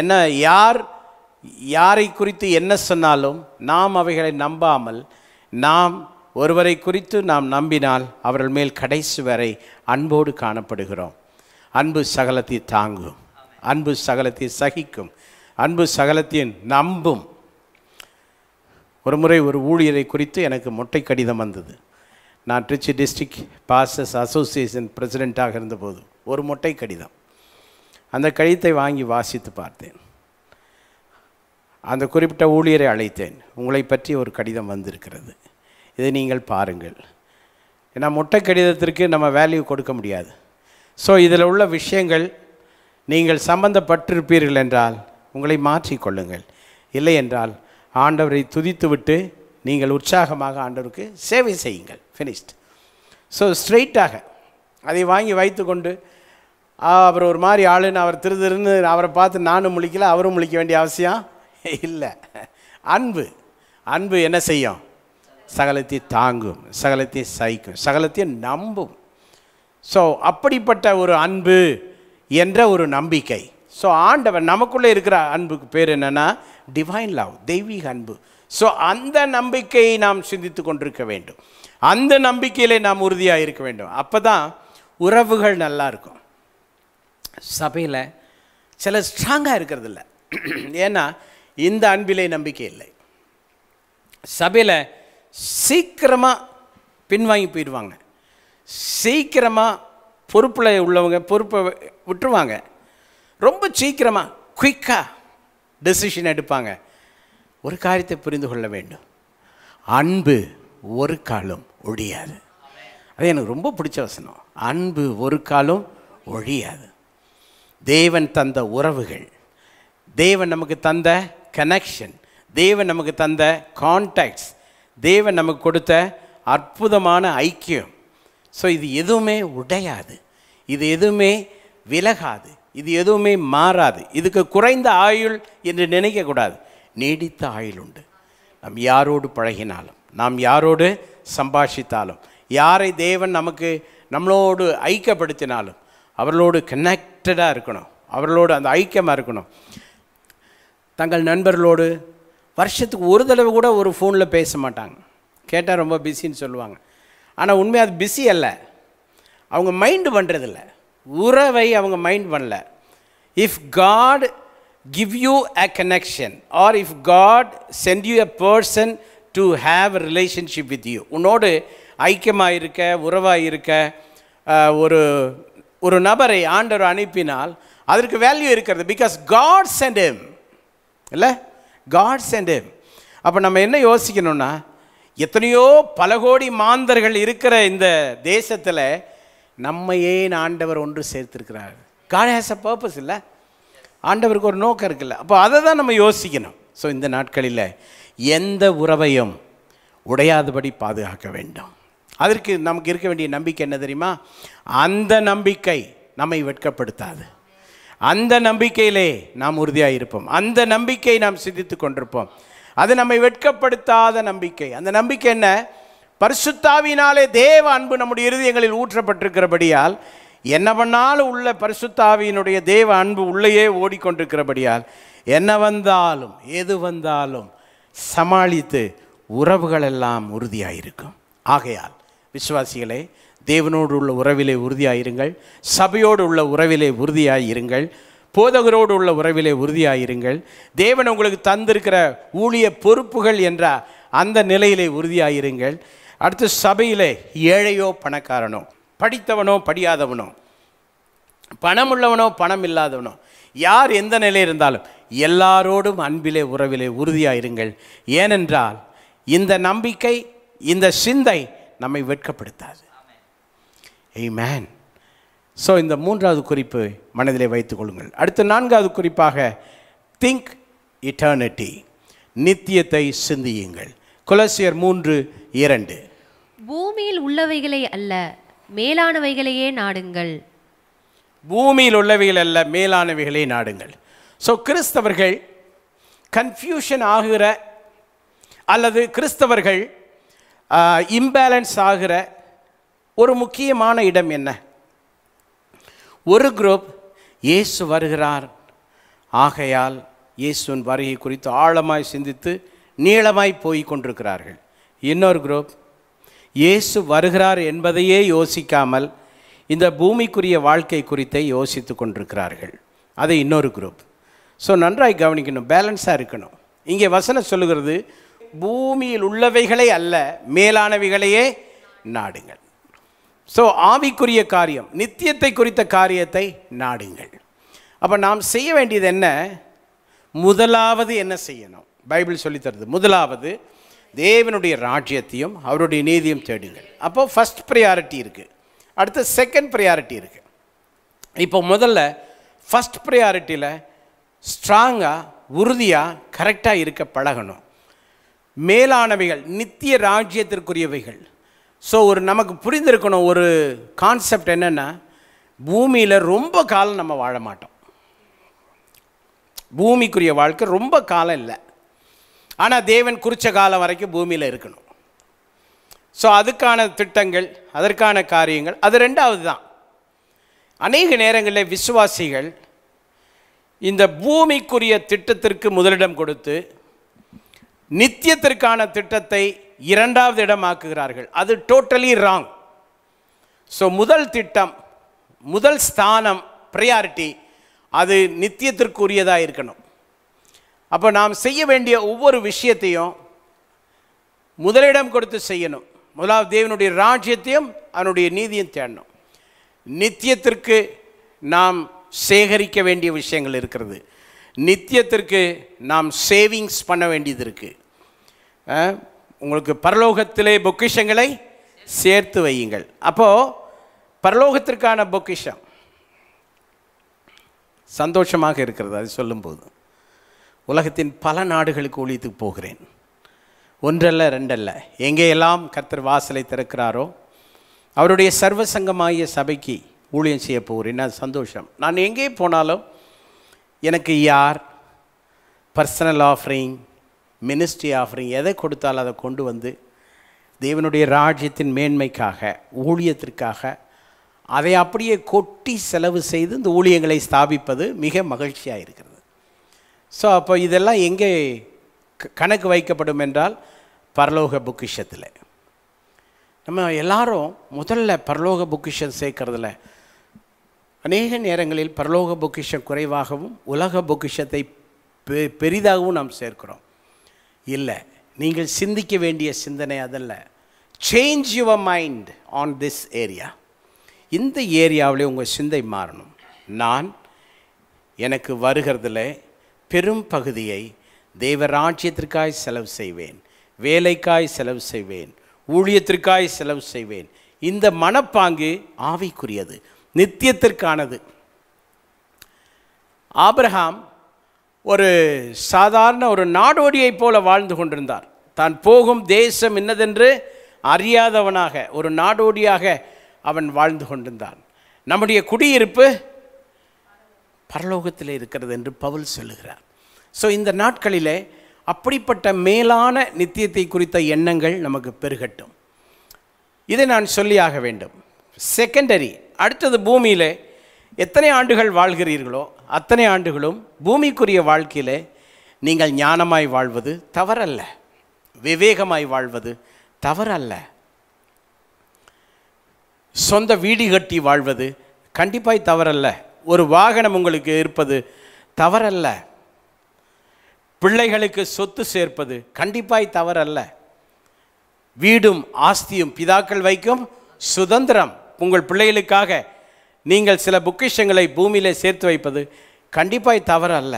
என்ன யார் யாரை குறித்து என்ன சொன்னாலும் நாம் அவைகளை நம்பாமல் நாம் ஒருவரை குறித்து நாம் நம்பினால் அவர்கள் மேல் கடைசி வரை அன்போடு காணப்படுகிறோம் அன்பு சகலத்தை தாங்கும் அன்பு சகலத்தை சகிக்கும் அன்பு சகலத்தையும் நம்பும் ஒரு முறை ஒரு ஊழியரை குறித்து எனக்கு மொட்டை கடிதம் வந்தது நான் திருச்சி டிஸ்ட்ரிக் பாசஸ் அசோசியேஷன் பிரசிடெண்ட்டாக இருந்தபோது ஒரு மொட்டை கடிதம் அந்த கடிதத்தை வாங்கி வாசித்து பார்த்தேன் அந்த குறிப்பிட்ட ஊழியரை அழைத்தேன் உங்களை பற்றி ஒரு கடிதம் வந்திருக்கிறது இதை நீங்கள் பாருங்கள் ஏன்னா முட்டை கடிதத்திற்கு நம்ம வேல்யூ கொடுக்க முடியாது ஸோ இதில் உள்ள விஷயங்கள் நீங்கள் சம்பந்தப்பட்டிருப்பீர்கள் என்றால் உங்களை மாற்றிக்கொள்ளுங்கள் இல்லை என்றால் ஆண்டவரை துதித்துவிட்டு நீங்கள் உற்சாகமாக ஆண்டவருக்கு சேவை செய்யுங்கள் ஃபினிஷ்ட் ஸோ ஸ்ட்ரெயிட்டாக அதை வாங்கி வைத்து கொண்டு அவர் ஒரு மாதிரி ஆளுன்னு அவர் திரு திருன்னு அவரை பார்த்து நானும் முழிக்கல அவரும் முழிக்க வேண்டிய அவசியம் இல்லை அன்பு அன்பு என்ன செய்யும் சகலத்தை தாங்கும் சகலத்தை சகிக்கும் சகலத்தை நம்பும் ஸோ அப்படிப்பட்ட ஒரு அன்பு என்ற ஒரு நம்பிக்கை ஸோ ஆண்டவன் நமக்குள்ளே இருக்கிற அன்புக்கு பேர் என்னென்னா டிவைன் லவ் தெய்வீக அன்பு ஸோ அந்த நம்பிக்கையை நாம் சிந்தித்து கொண்டிருக்க வேண்டும் அந்த நம்பிக்கையிலே நாம் உறுதியாக இருக்க வேண்டும் அப்போ தான் உறவுகள் நல்லா இருக்கும் சபையில் சில ஸ்ட்ராங்காக இருக்கிறதில்ல ஏன்னா இந்த அன்பிலே நம்பிக்கை இல்லை சபையில் சீக்கிரமாக பின்வாங்கி போயிடுவாங்க சீக்கிரமாக பொறுப்பில் உள்ளவங்க பொறுப்பை விட்டுருவாங்க ரொம்ப சீக்கிரமாக குயிக்காக டெசிஷன் எடுப்பாங்க ஒரு காரியத்தை புரிந்து கொள்ள வேண்டும் அன்பு ஒரு காலம் ஒழியாது அது எனக்கு ரொம்ப பிடிச்ச வசனம் அன்பு ஒரு காலம் ஒழியாது தேவன் தந்த உறவுகள் தேவன் நமக்கு தந்த கனெக்ஷன் தேவன் நமக்கு தந்த கான்டாக்ட்ஸ் தேவன் நமக்கு கொடுத்த அற்புதமான ஐக்கியம் ஸோ இது எதுவுமே உடையாது இது எதுவுமே விலகாது இது எதுவுமே மாறாது இதுக்கு குறைந்த ஆயுள் என்று நினைக்கக்கூடாது நீடித்த ஆயுள் உண்டு நம் யாரோடு பழகினாலும் நாம் யாரோடு சம்பாஷித்தாலும் யாரை தேவன் நமக்கு நம்மளோடு ஐக்கியப்படுத்தினாலும் அவர்களோடு கனெக்டடாக இருக்கணும் அவர்களோடு அந்த ஐக்கியமாக இருக்கணும் தங்கள் நண்பர்களோடு வருஷத்துக்கு ஒரு தடவை கூட ஒரு ஃபோனில் பேச மாட்டாங்க கேட்டால் ரொம்ப பிஸின்னு சொல்லுவாங்க ஆனால் உண்மையாக அது பிஸி அல்ல அவங்க மைண்டு பண்ணுறதில்ல உறவை அவங்க மைண்ட் பண்ணல if God give you a connection or if God sent you a person to have a relationship with you உன்னோடு ஐக்கியமாக இருக்க உறவாக இருக்க ஒரு ஒரு நபரை ஆண்டவர் அனுப்பினால் அதற்கு வேல்யூ இருக்கிறது பிகாஸ் காட் சென்ட் எம் இல்லை காட் சென்ட் ஹிம் அப்போ நம்ம என்ன யோசிக்கணும்னா எத்தனையோ பல கோடி மாந்தர்கள் இருக்கிற இந்த தேசத்தில் நம்ம ஏன் ஆண்டவர் ஒன்று சேர்த்துருக்கிறார் காட் ஹேஸ் அ பர்பஸ் இல்லை ஆண்டவருக்கு ஒரு நோக்கம் இருக்குல்ல அப்போ அதை தான் நம்ம யோசிக்கணும் ஸோ இந்த நாட்களில் எந்த உறவையும் உடையாதபடி பாதுகாக்க வேண்டும் அதற்கு நமக்கு இருக்க வேண்டிய நம்பிக்கை என்ன தெரியுமா அந்த நம்பிக்கை நம்மை வெட்கப்படுத்தாது அந்த நம்பிக்கையிலே நாம் உறுதியாக இருப்போம் அந்த நம்பிக்கை நாம் சிந்தித்து கொண்டிருப்போம் அது நம்மை வெட்கப்படுத்தாத நம்பிக்கை அந்த நம்பிக்கை என்ன பரிசுத்தாவினாலே தேவ அன்பு நம்முடைய இருதயங்களில் ஊற்றப்பட்டிருக்கிறபடியால் என்ன பண்ணாலும் உள்ள பரிசுத்தாவியினுடைய தேவ அன்பு உள்ளேயே ஓடிக்கொண்டிருக்கிறபடியால் என்ன வந்தாலும் எது வந்தாலும் சமாளித்து உறவுகளெல்லாம் உறுதியாயிருக்கும் ஆகையால் விஸ்வாசிகளை தேவனோடு உள்ள உறவிலே உறுதியாயிருங்கள் சபையோடு உள்ள உறவிலே உறுதியாயிருங்கள் போதகரோடு உள்ள உறவிலே உறுதியாயிருங்கள் தேவன் உங்களுக்கு தந்திருக்கிற ஊழிய பொறுப்புகள் என்ற அந்த நிலையிலே உறுதியாயிருங்கள் அடுத்து சபையிலே ஏழையோ பணக்காரனோ படித்தவனோ படியாதவனோ பணம் உள்ளவனோ பணம் இல்லாதவனோ யார் எந்த நிலை இருந்தாலும் எல்லாரோடும் அன்பிலே உறவிலே உறுதியாயிருங்கள் ஏனென்றால் இந்த நம்பிக்கை இந்த சிந்தை நம்மை வெட்கப்படுத்தாது மேன் ஸோ இந்த மூன்றாவது குறிப்பு மனதிலே வைத்துக் கொள்ளுங்கள் அடுத்த நான்காவது குறிப்பாக திங்க் இட்டர்னிட்டி நித்தியத்தை சிந்தியுங்கள் குலசியர் மூன்று இரண்டு பூமியில் உள்ளவைகளை அல்ல மேலானவைகளையே நாடுங்கள் பூமியில் உள்ளவைகள் அல்ல மேலானவைகளே நாடுங்கள் ஸோ கிறிஸ்தவர்கள் கன்ஃபியூஷன் ஆகிற அல்லது கிறிஸ்தவர்கள் இம்பேலன்ஸ் ஆகிற ஒரு முக்கியமான இடம் என்ன ஒரு குரூப் இயேசு வருகிறார் ஆகையால் இயேசுவின் வருகை குறித்து ஆழமாய் சிந்தித்து நீளமாய் போய் கொண்டிருக்கிறார்கள் இன்னொரு குரூப் இயேசு வருகிறார் என்பதையே யோசிக்காமல் இந்த பூமிக்குரிய வாழ்க்கை குறித்தை யோசித்து கொண்டிருக்கிறார்கள் அது இன்னொரு குரூப் ஸோ நன்றாய் கவனிக்கணும் பேலன்ஸாக இருக்கணும் இங்கே வசனம் சொல்லுகிறது பூமியில் உள்ளவைகளே அல்ல மேலானவைகளையே நாடுங்கள் ஸோ ஆவிக்குரிய காரியம் நித்தியத்தை குறித்த காரியத்தை நாடுங்கள் அப்போ நாம் செய்ய வேண்டியது என்ன முதலாவது என்ன செய்யணும் பைபிள் சொல்லித்தருது முதலாவது தேவனுடைய ராஜ்யத்தையும் அவருடைய நீதியும் தேடுங்கள் அப்போது ஃபஸ்ட் ப்ரையாரிட்டி இருக்குது அடுத்து செகண்ட் ப்ரையாரிட்டி இருக்குது இப்போ முதல்ல ஃபஸ்ட் ப்ரையாரிட்டியில் ஸ்ட்ராங்காக உறுதியாக கரெக்டாக இருக்க பழகணும் மேலானவைகள் நித்திய ராஜ்யத்திற்குரியவைகள் ஸோ ஒரு நமக்கு புரிந்திருக்கணும் ஒரு கான்செப்ட் என்னென்னா பூமியில் ரொம்ப காலம் நம்ம வாழ மாட்டோம் பூமிக்குரிய வாழ்க்கை ரொம்ப காலம் இல்லை ஆனால் தேவன் குறித்த காலம் வரைக்கும் பூமியில் இருக்கணும் ஸோ அதுக்கான திட்டங்கள் அதற்கான காரியங்கள் அது ரெண்டாவது தான் அநேக நேரங்களில் விசுவாசிகள் இந்த பூமிக்குரிய திட்டத்திற்கு முதலிடம் கொடுத்து நித்தியத்திற்கான திட்டத்தை இரண்டாவது இடமாக்குகிறார்கள் அது டோட்டலி ராங் ஸோ முதல் திட்டம் முதல் ஸ்தானம் ப்ரையாரிட்டி அது நித்தியத்திற்குரியதாக இருக்கணும் அப்போ நாம் செய்ய வேண்டிய ஒவ்வொரு விஷயத்தையும் முதலிடம் கொடுத்து செய்யணும் முதலாவது தேவனுடைய ராஜ்யத்தையும் அதனுடைய நீதியும் தேடணும் நித்தியத்திற்கு நாம் சேகரிக்க வேண்டிய விஷயங்கள் இருக்கிறது நித்தியத்திற்கு நாம் சேவிங்ஸ் பண்ண வேண்டியது இருக்குது உங்களுக்கு பரலோகத்திலே பொக்கிஷங்களை சேர்த்து வையுங்கள் அப்போது பரலோகத்திற்கான பொக்கிஷம் சந்தோஷமாக இருக்கிறது அது சொல்லும்போது உலகத்தின் பல நாடுகளுக்கு ஒழித்து போகிறேன் ஒன்றல்ல ரெண்டல்ல எங்கேயெல்லாம் கர்த்தர் வாசலை திறக்கிறாரோ அவருடைய சர்வ சபைக்கு ஊழியம் செய்ய போகிறேன் நான் சந்தோஷம் நான் எங்கே போனாலும் எனக்கு யார் பர்சனல் ஆஃபரிங் மினிஸ்ட்ரி ஆஃபரிங் எதை கொடுத்தாலும் அதை கொண்டு வந்து தேவனுடைய ராஜ்யத்தின் மேன்மைக்காக ஊழியத்திற்காக அதை அப்படியே கொட்டி செலவு செய்து இந்த ஊழியங்களை ஸ்தாபிப்பது மிக மகிழ்ச்சியாக இருக்கிறது ஸோ அப்போ இதெல்லாம் எங்கே கணக்கு வைக்கப்படும் என்றால் பரலோக புக்கிஷத்தில் நம்ம எல்லாரும் முதல்ல பரலோக புக்கிஷம் சேர்க்கறதில் அநேக நேரங்களில் பரலோக பொக்கிஷம் குறைவாகவும் உலக பொக்கிஷத்தை பெரிதாகவும் நாம் சேர்க்கிறோம் இல்லை நீங்கள் சிந்திக்க வேண்டிய சிந்தனை அதல்ல change your mind on this area இந்த ஏரியாவிலே உங்கள் சிந்தை மாறணும் நான் எனக்கு வருகிறதுல பெரும் பகுதியை தெய்வ ராஜ்யத்திற்காய் செலவு செய்வேன் வேலைக்காய் செலவு செய்வேன் ஊழியத்திற்காய் செலவு செய்வேன் இந்த மனப்பாங்கு ஆவிக்குரியது நித்தியத்திற்கானது ஆபிரஹாம் ஒரு சாதாரண ஒரு நாடோடியைப் போல வாழ்ந்து கொண்டிருந்தார் தான் போகும் தேசம் என்னதென்று அறியாதவனாக ஒரு நாடோடியாக அவன் வாழ்ந்து கொண்டிருந்தான் நம்முடைய குடியிருப்பு பரலோகத்தில் இருக்கிறது என்று பவுல் சொல்லுகிறார் ஸோ இந்த நாட்களிலே அப்படிப்பட்ட மேலான நித்தியத்தை குறித்த எண்ணங்கள் நமக்கு பெருகட்டும் இதை நான் சொல்லியாக வேண்டும் செகண்டரி அடுத்தது பூமியில் எத்தனை ஆண்டுகள் வாழ்கிறீர்களோ அத்தனை ஆண்டுகளும் பூமிக்குரிய வாழ்க்கையில் நீங்கள் ஞானமாய் வாழ்வது தவறல்ல விவேகமாய் வாழ்வது தவறல்ல சொந்த வீடு கட்டி வாழ்வது கண்டிப்பாய் தவறல்ல ஒரு வாகனம் உங்களுக்கு இருப்பது தவறல்ல பிள்ளைகளுக்கு சொத்து சேர்ப்பது கண்டிப்பாய் தவறல்ல வீடும் ஆஸ்தியும் பிதாக்கள் வைக்கும் சுதந்திரம் உங்கள் பிள்ளைகளுக்காக நீங்கள் சில பொக்கிஷங்களை பூமியில் சேர்த்து வைப்பது கண்டிப்பாக தவறு அல்ல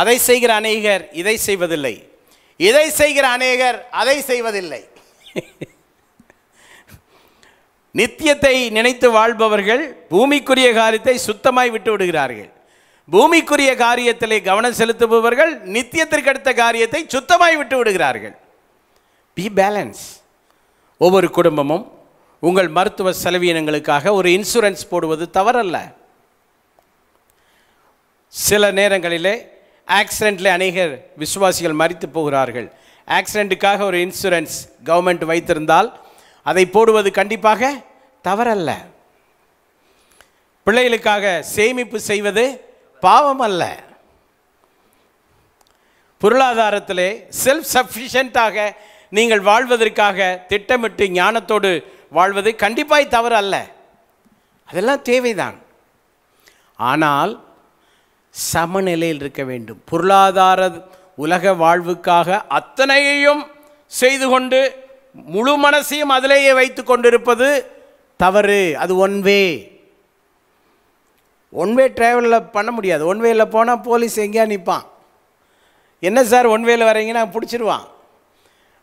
அதை செய்கிற அநேகர் இதை செய்வதில்லை இதை செய்கிற அநேகர் அதை செய்வதில்லை நித்தியத்தை நினைத்து வாழ்பவர்கள் பூமிக்குரிய காரியத்தை சுத்தமாய் விட்டு விடுகிறார்கள் பூமிக்குரிய காரியத்திலே கவனம் செலுத்துபவர்கள் நித்தியத்திற்கு அடுத்த காரியத்தை சுத்தமாய் விட்டு விடுகிறார்கள் பி பேலன்ஸ் ஒவ்வொரு குடும்பமும் உங்கள் மருத்துவ செலவினங்களுக்காக ஒரு இன்சூரன்ஸ் போடுவது தவறல்ல சில நேரங்களிலே ஆக்சிடெண்ட்டில் அநேகர் விசுவாசிகள் மறித்து போகிறார்கள் ஆக்சிடெண்ட்டுக்காக ஒரு இன்சூரன்ஸ் கவர்மெண்ட் வைத்திருந்தால் அதை போடுவது கண்டிப்பாக தவறல்ல பிள்ளைகளுக்காக சேமிப்பு செய்வது பாவம் அல்ல பொருளாதாரத்திலே செல்ஃப் சஃபிஷியண்ட்டாக நீங்கள் வாழ்வதற்காக திட்டமிட்டு ஞானத்தோடு வாழ்வது கண்டிப்பாய் தவறு அல்ல அதெல்லாம் தேவைதான் ஆனால் சமநிலையில் இருக்க வேண்டும் பொருளாதார உலக வாழ்வுக்காக அத்தனையையும் செய்து கொண்டு முழு மனசையும் அதிலேயே வைத்து கொண்டிருப்பது தவறு அது ஒன்வே ஒன்வே ட்ராவலில் பண்ண முடியாது ஒன்வேயில் போனால் போலீஸ் எங்கேயா நிற்பான் என்ன சார் ஒன்வேயில் வரீங்கன்னா பிடிச்சிருவான்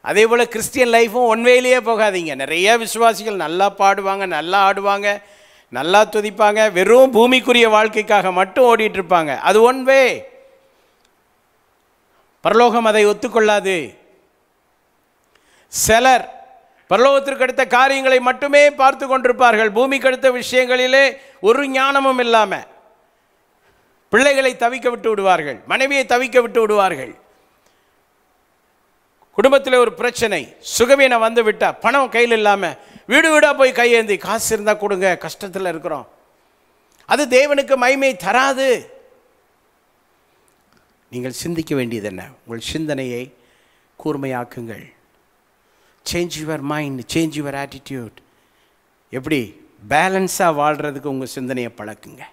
அதே போல் கிறிஸ்டியன் லைஃப்பும் ஒன்வேலையே போகாதீங்க நிறைய விசுவாசிகள் நல்லா பாடுவாங்க நல்லா ஆடுவாங்க நல்லா துதிப்பாங்க வெறும் பூமிக்குரிய வாழ்க்கைக்காக மட்டும் ஓடிட்டுருப்பாங்க அது ஒன் வே பரலோகம் அதை ஒத்துக்கொள்ளாது சிலர் பரலோகத்திற்கு அடுத்த காரியங்களை மட்டுமே பார்த்து கொண்டிருப்பார்கள் பூமி கடுத்த விஷயங்களிலே ஒரு ஞானமும் இல்லாமல் பிள்ளைகளை தவிக்க விட்டு விடுவார்கள் மனைவியை தவிக்க விட்டு விடுவார்கள் குடும்பத்தில் ஒரு பிரச்சனை சுகவீனம் வந்து விட்டால் பணம் கையில் இல்லாமல் வீடு வீடாக போய் கையேந்தி காசு இருந்தால் கொடுங்க கஷ்டத்தில் இருக்கிறோம் அது தேவனுக்கு மைமை தராது நீங்கள் சிந்திக்க வேண்டியது என்ன உங்கள் சிந்தனையை கூர்மையாக்குங்கள் change your mind change your attitude எப்படி பேலன்ஸாக வாழ்கிறதுக்கு உங்கள் சிந்தனையை பழக்குங்க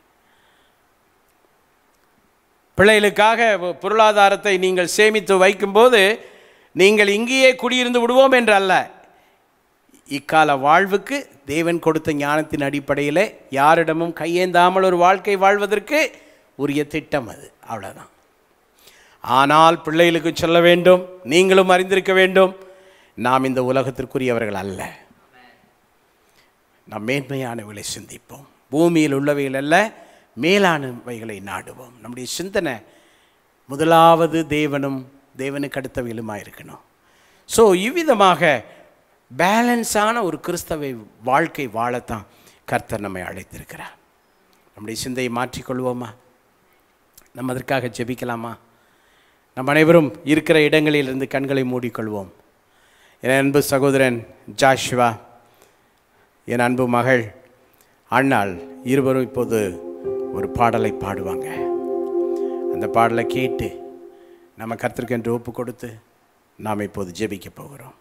பிள்ளைகளுக்காக பொருளாதாரத்தை நீங்கள் சேமித்து வைக்கும்போது நீங்கள் இங்கேயே குடியிருந்து விடுவோம் என்று அல்ல இக்கால வாழ்வுக்கு தேவன் கொடுத்த ஞானத்தின் அடிப்படையில் யாரிடமும் கையேந்தாமல் ஒரு வாழ்க்கை வாழ்வதற்கு உரிய திட்டம் அது அவ்வளோதான் ஆனால் பிள்ளைகளுக்கு சொல்ல வேண்டும் நீங்களும் அறிந்திருக்க வேண்டும் நாம் இந்த உலகத்திற்குரியவர்கள் அல்ல நாம் மேன்மையானவைகளை சிந்திப்போம் பூமியில் உள்ளவைகள் அல்ல மேலானவைகளை நாடுவோம் நம்முடைய சிந்தனை முதலாவது தேவனும் தேவனுக்கு அடுத்தவையிலுமாக இருக்கணும் ஸோ இவ்விதமாக பேலன்ஸான ஒரு கிறிஸ்தவை வாழ்க்கை வாழத்தான் கர்த்தர் நம்மை அழைத்திருக்கிறார் நம்முடைய சிந்தையை மாற்றிக்கொள்வோமா நம்ம அதற்காக ஜெபிக்கலாமா நம் அனைவரும் இருக்கிற இடங்களிலிருந்து கண்களை மூடிக்கொள்வோம் என் அன்பு சகோதரன் ஜாஷ்வா என் அன்பு மகள் அண்ணாள் இருவரும் இப்போது ஒரு பாடலை பாடுவாங்க அந்த பாடலை கேட்டு நம்ம என்று ஒப்பு கொடுத்து நாம் இப்போது ஜெபிக்க போகிறோம்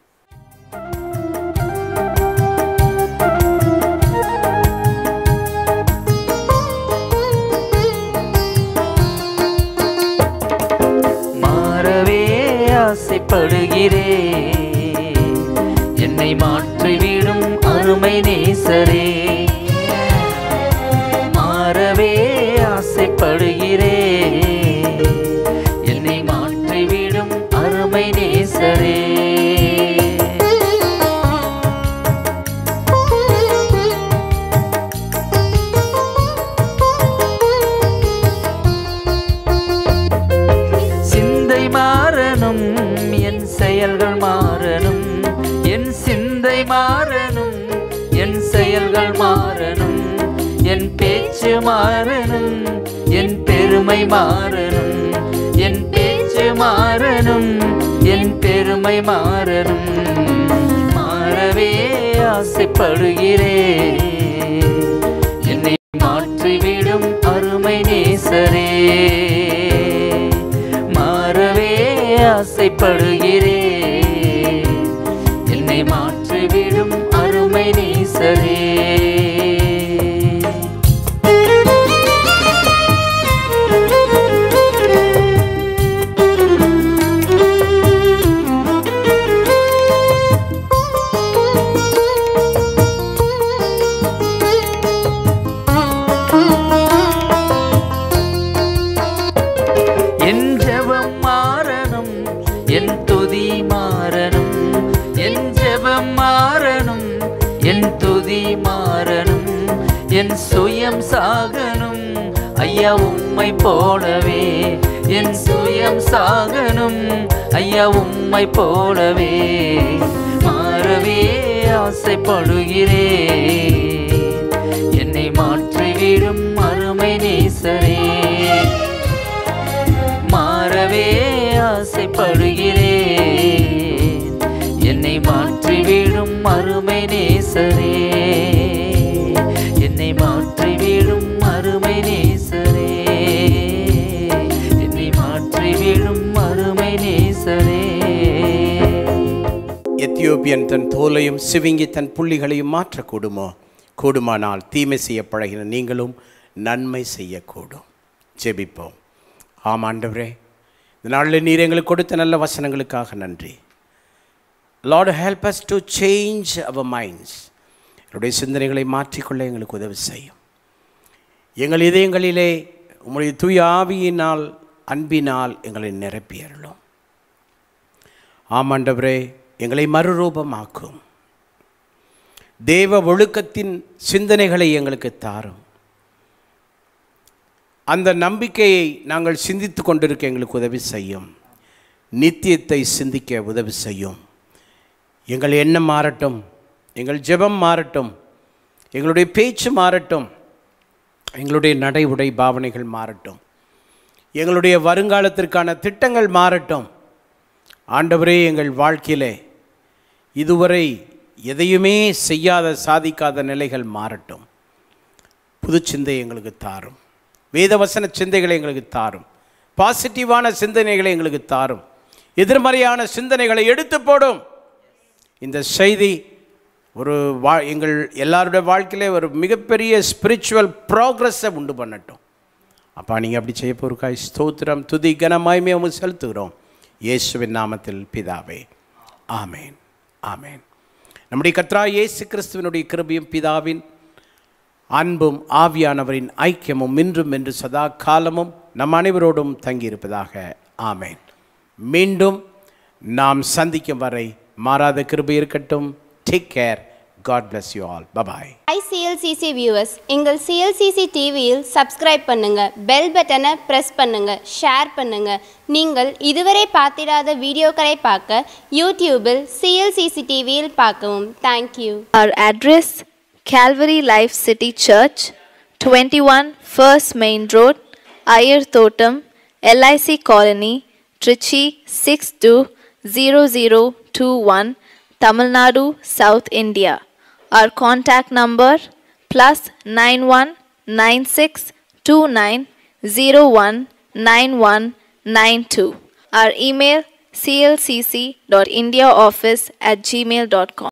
மாறவே ஆசைப்படுகிறே என்னை மாற்றிவிடும் அருமை நேசரே நிலைமை மாறணும் மாறவே ஆசைப்படுகிறே என்னை மாற்றிவிடும் அருமை நேசரே மாறவே ஆசைப்படு சிவிங்கி தன் புள்ளிகளையும் மாற்றக்கூடுமோ கூடுமானால் தீமை செய்ய பழகின நீங்களும் நன்மை செய்யக்கூடும் ஜெபிப்போம் ஆமாண்டவரே இந்த நாளில் நீர் எங்களுக்கு கொடுத்த நல்ல வசனங்களுக்காக நன்றி lord help us to change our minds என்னுடைய சிந்தனைகளை மாற்றிக்கொள்ள எங்களுக்கு உதவி செய்யும் எங்கள் இதயங்களிலே உங்களுடைய தூய ஆவியினால் அன்பினால் எங்களை நிரப்பியறலும் ஆமாண்டவரே எங்களை மறுரூபமாக்கும் தேவ ஒழுக்கத்தின் சிந்தனைகளை எங்களுக்கு தாரும் அந்த நம்பிக்கையை நாங்கள் சிந்தித்து கொண்டிருக்க எங்களுக்கு உதவி செய்யும் நித்தியத்தை சிந்திக்க உதவி செய்யும் எங்கள் எண்ணம் மாறட்டும் எங்கள் ஜெபம் மாறட்டும் எங்களுடைய பேச்சு மாறட்டும் எங்களுடைய நடை உடை பாவனைகள் மாறட்டும் எங்களுடைய வருங்காலத்திற்கான திட்டங்கள் மாறட்டும் ஆண்டவரே எங்கள் வாழ்க்கையிலே இதுவரை எதையுமே செய்யாத சாதிக்காத நிலைகள் மாறட்டும் புது சிந்தை எங்களுக்கு தாரும் வேதவசன சிந்தைகளை எங்களுக்கு தாரும் பாசிட்டிவான சிந்தனைகளை எங்களுக்கு தாரும் எதிர்மறையான சிந்தனைகளை எடுத்து போடும் இந்த செய்தி ஒரு வா எங்கள் எல்லாருடைய வாழ்க்கையிலே ஒரு மிகப்பெரிய ஸ்பிரிச்சுவல் ப்ராக்ரஸை உண்டு பண்ணட்டும் அப்பா நீங்கள் அப்படி செய்ய போருக்காய் ஸ்தோத்திரம் துதி கனமாய்மே அவங்க செலுத்துகிறோம் இயேசுவின் நாமத்தில் பிதாவே ஆமேன் ஆமேன் நம்முடைய கத்ரா இயேசு கிறிஸ்துவனுடைய கிருபியும் பிதாவின் அன்பும் ஆவியானவரின் ஐக்கியமும் இன்றும் என்று சதா காலமும் நம் அனைவரோடும் தங்கியிருப்பதாக ஆமேன் மீண்டும் நாம் சந்திக்கும் வரை மாறாத கிருபி இருக்கட்டும் take care God bless you all bye bye hi CLCC viewers எங்கள் சிஎல்சிசி டிவியில் சப்ஸ்கிரைப் பண்ணுங்க பெல் பட்டனை ப்ரெஸ் பண்ணுங்க ஷேர் பண்ணுங்க நீங்கள் இதுவரை பார்த்திடாத வீடியோக்களை பார்க்க யூடியூபில் சிஎல்சிசி டிவியில் பார்க்கவும் thank you our address Calvary life city church twenty one first main road Iyer Thottam LIC colony Trichy six two zero zero two one Tamil Nadu south India Our contact number plus 919629019192. Our email clcc.indiaoffice at gmail.com.